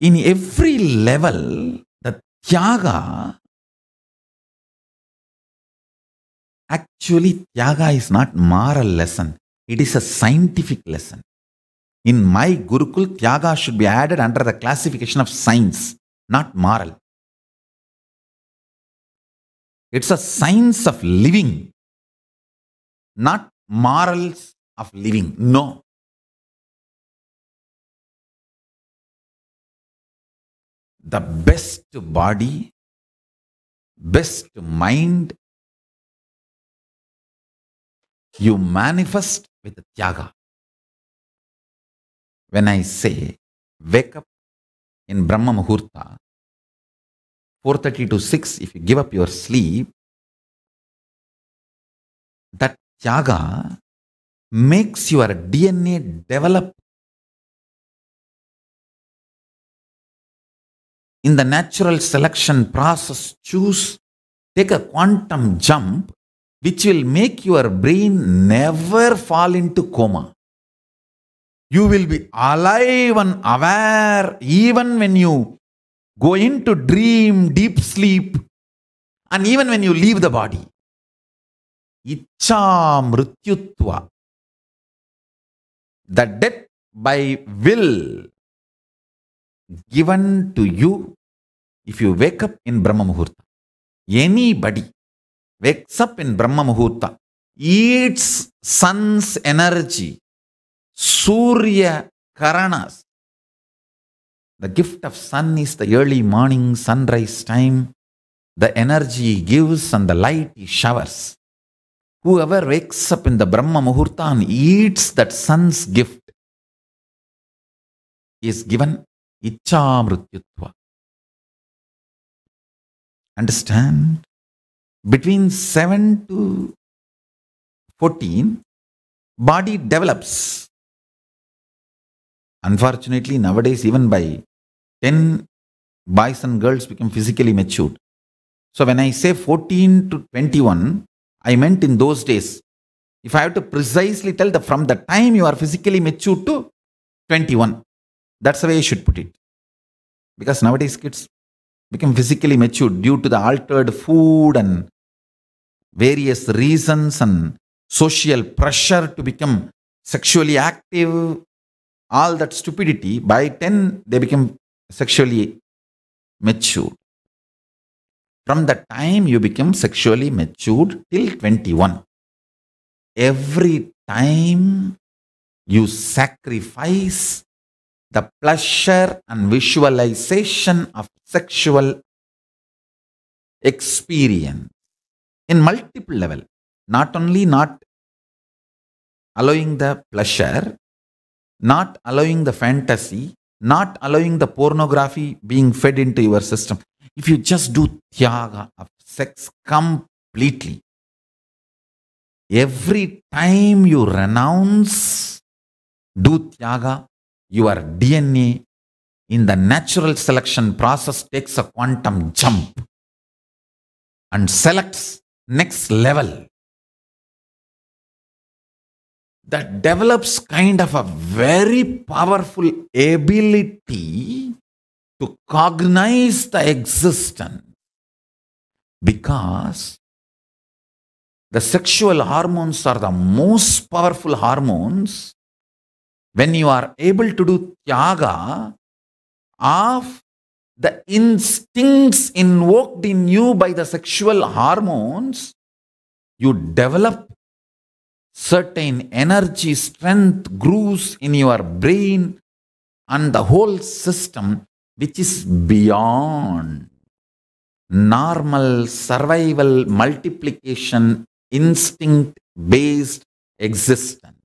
in every level, the Tyaga actually, Tyaga is not moral lesson, it is a scientific lesson. In my Gurukul, Tyaga should be added under the classification of science, not moral. It's a science of living, not morals of living. No. the best body, best mind you manifest with Tyaga. When I say wake up in Brahma Muhurta, 4.30 to 6, if you give up your sleep, that Tyaga makes your DNA develop in the natural selection process choose take a quantum jump which will make your brain never fall into coma you will be alive and aware even when you go into dream deep sleep and even when you leave the body icha mrityutva the death by will given to you if you wake up in Brahma Muhurta. Anybody wakes up in Brahma Muhurta, eats sun's energy, Surya Karanas. The gift of sun is the early morning sunrise time. The energy he gives and the light he showers. Whoever wakes up in the Brahma Muhurta and eats that sun's gift is given Ichamrityatva. Understand? Between 7 to 14, body develops. Unfortunately, nowadays, even by 10 boys and girls become physically matured. So when I say 14 to 21, I meant in those days. If I have to precisely tell the from the time you are physically mature to 21. That's the way you should put it. Because nowadays kids become physically mature due to the altered food and various reasons and social pressure to become sexually active, all that stupidity. By 10, they become sexually mature. From the time you become sexually matured till 21, every time you sacrifice the pleasure and visualization of sexual experience in multiple level not only not allowing the pleasure not allowing the fantasy not allowing the pornography being fed into your system if you just do tyaga of sex completely every time you renounce do tyaga your DNA in the natural selection process takes a quantum jump and selects next level that develops kind of a very powerful ability to cognize the existence because the sexual hormones are the most powerful hormones when you are able to do tyaga of the instincts invoked in you by the sexual hormones, you develop certain energy, strength, grooves in your brain and the whole system which is beyond normal survival multiplication instinct based existence.